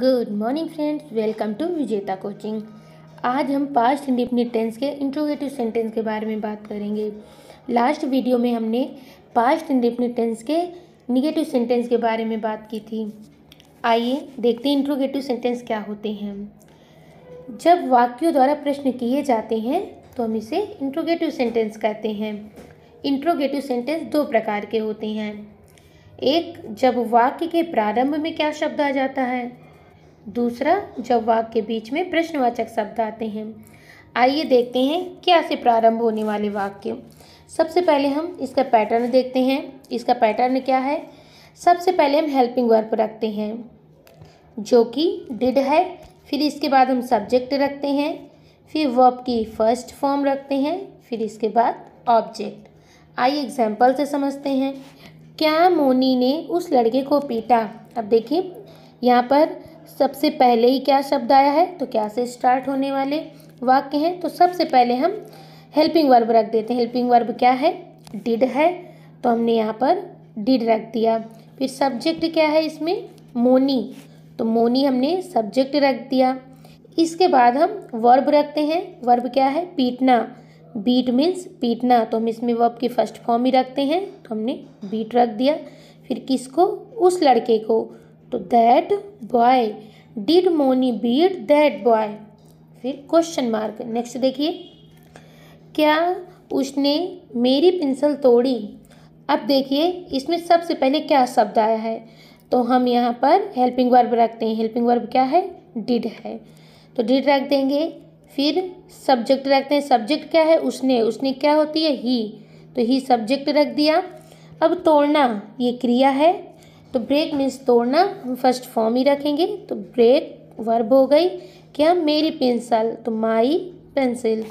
good morning friends welcome to Vijeta coaching आज हम past indefinite tense के इंट्रोगेटिव सेंटेंस के बारे में बात करेंगे लास्ट वीडियो में हमने पास्ट इंडिफिनिट टेंस के निगेटिव सेंटेंस के बारे में बात की थी आइए देखते हैं इंट्रोगेटिव सेंटेंस क्या होते हैं जब वाक्यों द्वारा प्रश्न किए जाते हैं तो हम इसे इंट्रोगेटिव सेंटेंस कहते हैं इंट्रोगेटिव सेंटेंस दो प्रकार के होते हैं एक जब वाक्य के प्रारंभ में क्या शब्द आ जाता है दूसरा जब वाक के बीच में प्रश्नवाचक शब्द आते हैं आइए देखते हैं क्या से प्रारंभ होने वाले वाक्य सबसे पहले हम इसका पैटर्न देखते हैं इसका पैटर्न क्या है सबसे पहले हम हेल्पिंग वर्ब रखते हैं जो कि डिड है फिर इसके बाद हम सब्जेक्ट रखते हैं फिर वर्ब की फर्स्ट फॉर्म रखते हैं फिर इसके बाद ऑब्जेक्ट आइए एग्जाम्पल से समझते हैं क्या मोनी ने उस लड़के को पीटा अब देखिए यहाँ पर सबसे पहले ही क्या शब्द आया है तो क्या से स्टार्ट होने वाले वाक्य हैं तो सबसे पहले हम हेल्पिंग वर्ब रख देते हैं हेल्पिंग वर्ब क्या है डिड है तो हमने यहाँ पर डिड रख दिया फिर सब्जेक्ट क्या है इसमें मोनी तो मोनी हमने सब्जेक्ट रख दिया इसके बाद हम वर्ब रखते हैं वर्ब क्या है पीटना बीट मीन्स पीटना तो हम इसमें वर्ब की फर्स्ट फॉर्म ही रखते हैं तो हमने बीट रख दिया फिर किसको उस लड़के को तो that boy did Moni beat that boy फिर क्वेश्चन मार्क नेक्स्ट देखिए क्या उसने मेरी पेंसिल तोड़ी अब देखिए इसमें सबसे पहले क्या शब्द आया है तो हम यहाँ पर हेल्पिंग वर्ब रखते हैं हेल्पिंग वर्ब क्या है डिड है तो डिड रख देंगे फिर सब्जेक्ट रखते हैं सब्जेक्ट क्या है उसने उसने क्या होती है ही तो ही सब्जेक्ट रख दिया अब तोड़ना ये क्रिया है तो ब्रेक मीन्स तोड़ना हम फर्स्ट फॉर्म ही रखेंगे तो ब्रेक वर्ब हो गई क्या मेरी पेंसिल तो my pencil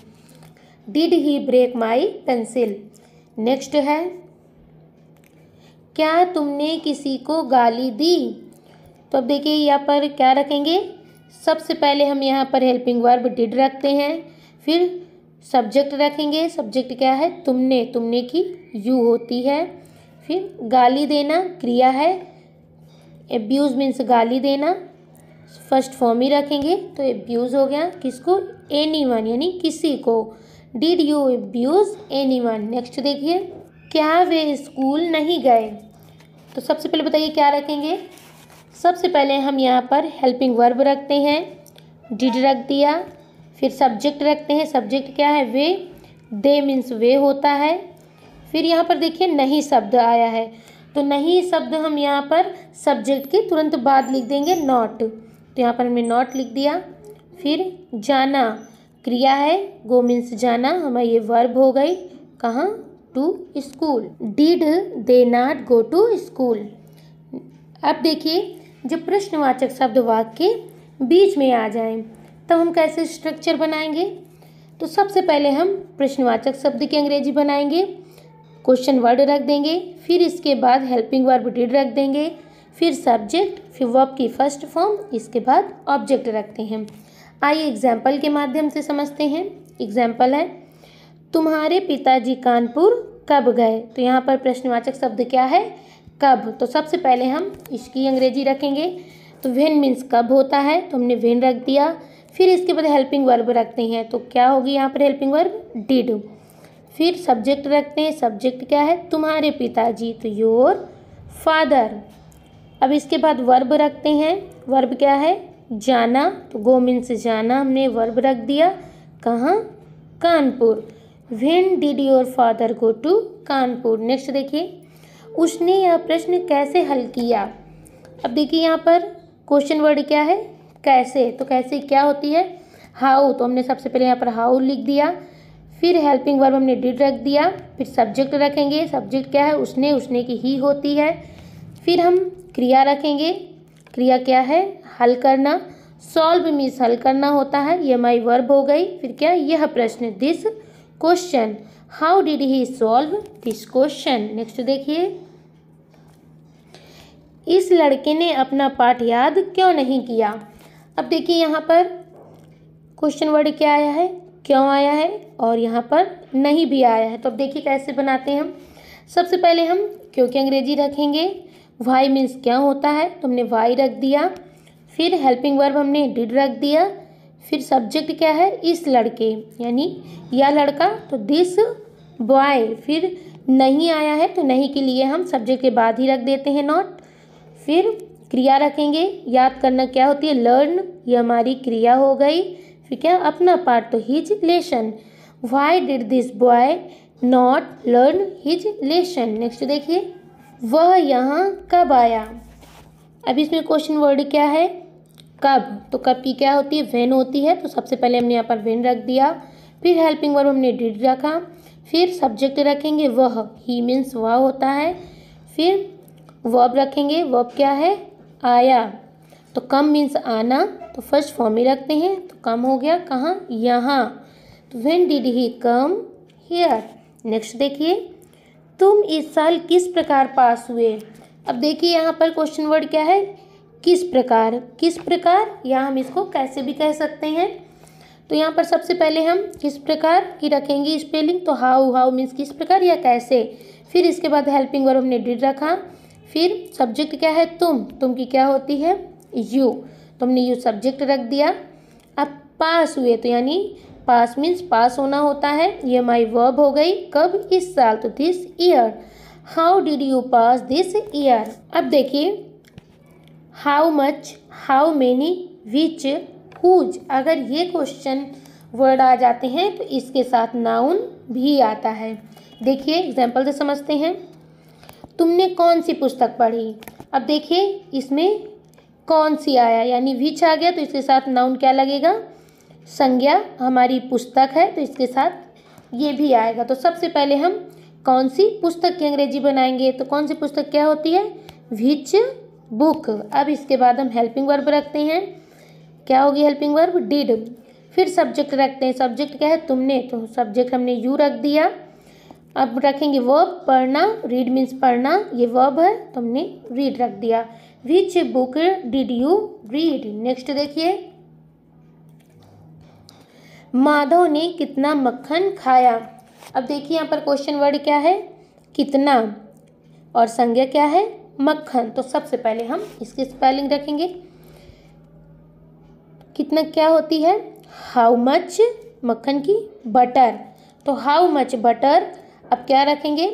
did he break my pencil next है क्या तुमने किसी को गाली दी तो अब देखिए यहाँ पर क्या रखेंगे सबसे पहले हम यहाँ पर हेल्पिंग वर्ब डिड रखते हैं फिर सब्जेक्ट रखेंगे सब्जेक्ट क्या है तुमने तुमने की यू होती है फिर गाली देना क्रिया है एब्यूज़ मीन्स गाली देना फर्स्ट फॉर्म ही रखेंगे तो एब्यूज़ हो गया किसको एनी वन यानी किसी को did you abuse any one next देखिए क्या वे स्कूल नहीं गए तो सबसे पहले बताइए क्या रखेंगे सबसे पहले हम यहाँ पर हेल्पिंग वर्ब रखते हैं डिड रख दिया फिर सब्जेक्ट रखते हैं सब्जेक्ट क्या है वे दे मीन्स वे होता है फिर यहाँ पर देखिए नहीं शब्द आया है तो नहीं शब्द हम यहाँ पर सब्जेक्ट के तुरंत बाद लिख देंगे नॉट तो यहाँ पर हमने नॉट लिख दिया फिर जाना क्रिया है गो मीन्स जाना हमारी ये वर्ब हो गई कहाँ to school did they not go to school अब देखिए जब प्रश्नवाचक शब्द वाक्य बीच में आ जाए तब तो हम कैसे स्ट्रक्चर बनाएंगे तो सबसे पहले हम प्रश्नवाचक शब्द की अंग्रेजी बनाएंगे क्वेश्चन वर्ड रख देंगे फिर इसके बाद हेल्पिंग वर्ब डिड रख देंगे फिर सब्जेक्ट फिर वर्ब की फर्स्ट फॉर्म इसके बाद ऑब्जेक्ट रखते हैं आइए एग्जाम्पल के माध्यम से समझते हैं एग्जाम्पल है तुम्हारे पिताजी कानपुर कब गए तो यहाँ पर प्रश्नवाचक शब्द क्या है कब तो सबसे पहले हम इसकी अंग्रेजी रखेंगे तो वेन मीन्स कब होता है तो हमने वेन रख दिया फिर इसके बाद हेल्पिंग वर्ब रखते हैं तो क्या होगी यहाँ पर हेल्पिंग वर्ब डिड फिर सब्जेक्ट रखते हैं सब्जेक्ट क्या है तुम्हारे पिताजी तो योर फादर अब इसके बाद वर्ब रखते हैं वर्ब क्या है जाना तो गो से जाना हमने वर्ब रख दिया कहाँ Kanpur when did your father go to Kanpur next देखिए उसने यह प्रश्न कैसे हल किया अब देखिए यहाँ पर क्वेश्चन वर्ड क्या है कैसे तो कैसे क्या होती है हाउ तो हमने सबसे पहले यहाँ पर हाउ लिख दिया फिर हेल्पिंग वर्ब हमने डिड रख दिया फिर सब्जेक्ट रखेंगे सब्जेक्ट क्या है उसने उसने की ही होती है फिर हम क्रिया रखेंगे क्रिया क्या है हल करना सॉल्व मीन्स हल करना होता है ये माई वर्ब हो गई फिर क्या यह प्रश्न this question how did he solve this question next देखिए इस लड़के ने अपना पाठ याद क्यों नहीं किया अब देखिए यहाँ पर क्वेश्चन वर्ड क्या आया है क्यों आया है और यहाँ पर नहीं भी आया है तो अब देखिए कैसे बनाते हैं हम सबसे पहले हम क्योंकि अंग्रेजी रखेंगे वाई मीन्स क्या होता है तो हमने वाई रख दिया फिर हेल्पिंग वर्ब हमने डिड रख दिया फिर सब्जेक्ट क्या है इस लड़के यानी या लड़का तो दिस बॉय फिर नहीं आया है तो नहीं के लिए हम सब्जेक्ट के बाद ही रख देते हैं नॉट फिर क्रिया रखेंगे याद करना क्या होती है लर्न ये हमारी क्रिया हो गई फिर क्या अपना पार्ट तो his lesson why did this boy not learn his lesson next देखिए वह यहाँ कब आया अब इसमें क्वेश्चन वर्ड क्या है कब तो कब की क्या होती है वेन होती है तो सबसे पहले हमने यहाँ पर वेन रख दिया फिर हेल्पिंग वर्ब हमने डिड रखा फिर सब्जेक्ट रखेंगे वह ही मीन्स वह होता है फिर वर्ब रखेंगे वर्ब क्या है आया तो कम मीन्स आना तो फर्स्ट फॉर्म में रखते हैं तो कम हो गया कहाँ यहाँ तो when did he come here next देखिए तुम इस साल किस प्रकार पास हुए अब देखिए यहाँ पर क्वेश्चन वर्ड क्या है किस प्रकार किस प्रकार या हम इसको कैसे भी कह सकते हैं तो यहाँ पर सबसे पहले हम किस प्रकार की रखेंगे स्पेलिंग तो हाउ हाउ मीन्स किस प्रकार या कैसे फिर इसके बाद हेल्पिंग वर्ब हमने डिड रखा फिर सब्जेक्ट क्या है तुम तुम की क्या होती है यू तो हमने यू सब्जेक्ट रख दिया अब पास हुए तो यानी पास मीन्स पास होना होता है ये माई वर्ब हो गई कब इस साल तो this year how did you pass this year अब देखिए how much how many which whose अगर ये क्वेश्चन वर्ड आ जाते हैं तो इसके साथ नाउन भी आता है देखिए एग्जाम्पल से समझते हैं तुमने कौन सी पुस्तक पढ़ी अब देखिए इसमें कौन सी आया यानी विच आ गया तो इसके साथ नाउन क्या लगेगा संज्ञा हमारी पुस्तक है तो इसके साथ ये भी आएगा तो सबसे पहले हम कौन सी पुस्तक की अंग्रेजी बनाएंगे तो कौन सी पुस्तक क्या होती है विच बुक अब इसके बाद हम हेल्पिंग वर्ब रखते हैं क्या होगी हेल्पिंग वर्ब डिड फिर सब्जेक्ट रखते हैं सब्जेक्ट क्या है तुमने तो सब्जेक्ट हमने यू रख दिया अब रखेंगे वर्ब पढ़ना रीड मीन्स पढ़ना ये वर्ब है तुमने तो रीड रख दिया which book did you read next देखिए माधव ने कितना मक्खन खाया अब देखिए यहाँ पर क्वेश्चन वर्ड क्या है कितना और संज्ञा क्या है मक्खन तो सबसे पहले हम इसकी स्पेलिंग रखेंगे कितना क्या होती है हाउ मच मक्खन की बटर तो हाउ मच बटर अब क्या रखेंगे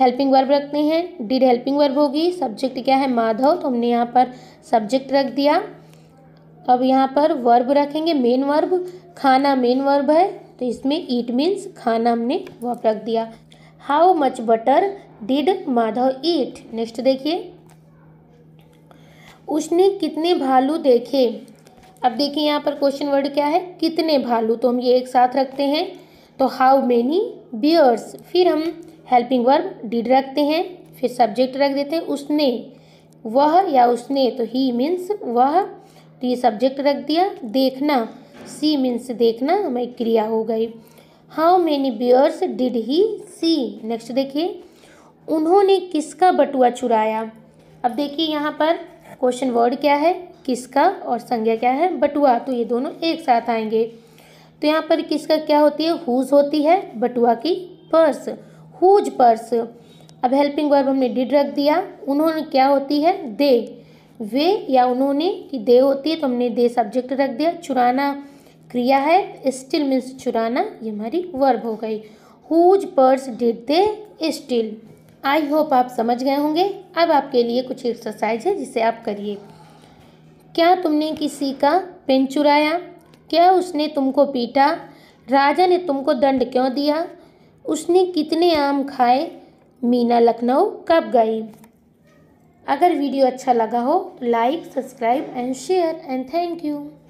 हेल्पिंग वर्ब रखते हैं डिड हेल्पिंग वर्ब होगी सब्जेक्ट क्या है माधव तो हमने यहाँ पर सब्जेक्ट रख दिया अब यहाँ पर वर्ब रखेंगे मेन वर्ब खाना मेन वर्ब है तो इसमें ईट मीन्स खाना हमने वर्ब रख दिया how much butter did Madhav eat next देखिए उसने कितने भालू देखे अब देखिए यहाँ पर क्वेश्चन वर्ड क्या है कितने भालू तो हम ये एक साथ रखते हैं तो हाउ मेनी बियर्स फिर हम हेल्पिंग वर्ब डिड रखते हैं फिर सब्जेक्ट रख देते हैं उसने वह या उसने तो ही मीन्स वह तो ये सब्जेक्ट रख दिया देखना सी मीन्स देखना हमारी क्रिया हो गई how many bears did he see next देखिए उन्होंने किसका बटुआ चुराया अब देखिए यहाँ पर क्वेश्चन वर्ड क्या है किसका और संज्ञा क्या है बटुआ तो ये दोनों एक साथ आएंगे तो यहाँ पर किसका क्या होती है हुज होती है बटुआ की पर्स हुज पर्स अब हेल्पिंग वर्ब हमने डिड रख दिया उन्होंने क्या होती है दे वे या उन्होंने कि दे होती है तो हमने दे सब्जेक्ट रख दिया चुराना क्रिया है स्टिल मीन्स चुराना ये हमारी वर्ब हो गई whose purse did they steal I hope आप समझ गए होंगे अब आपके लिए कुछ एक्सरसाइज है जिसे आप करिए क्या तुमने किसी का पेन चुराया क्या उसने तुमको पीटा राजा ने तुमको दंड क्यों दिया उसने कितने आम खाए मीना लखनऊ कब गई अगर वीडियो अच्छा लगा हो तो like subscribe and share and thank you